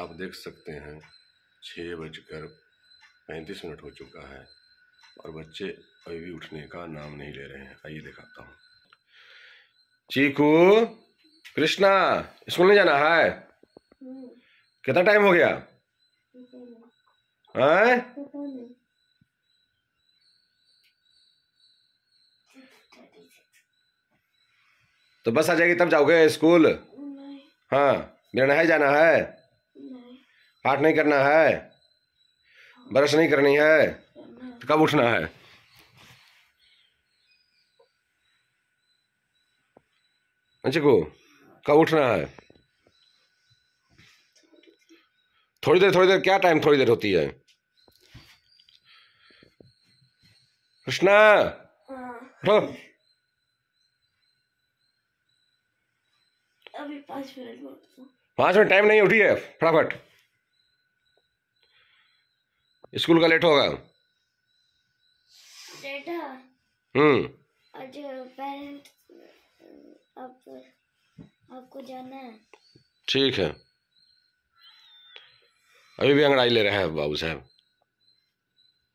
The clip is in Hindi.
आप देख सकते हैं छः बजकर पैंतीस मिनट हो चुका है और बच्चे अभी भी उठने का नाम नहीं ले रहे हैं आइए दिखाता हूँ चीकू कृष्णा स्कूल नहीं जाना है कितना टाइम हो गया है तो बस आ जाएगी तब जाओगे स्कूल हाँ मेरा नहीं जाना है पाठ नहीं करना है ब्रश नहीं करनी है तो कब उठना है को कब उठना है थोड़ी देर थोड़ी देर क्या टाइम थोड़ी देर होती है कृष्णा उठो अभी मिनट पांच मिनट टाइम नहीं उठी है फटाफट स्कूल का लेट होगा हम्म आज आप, आपको जाना है ठीक है अभी भी अंगड़ाई ले रहे हैं बाबू साहब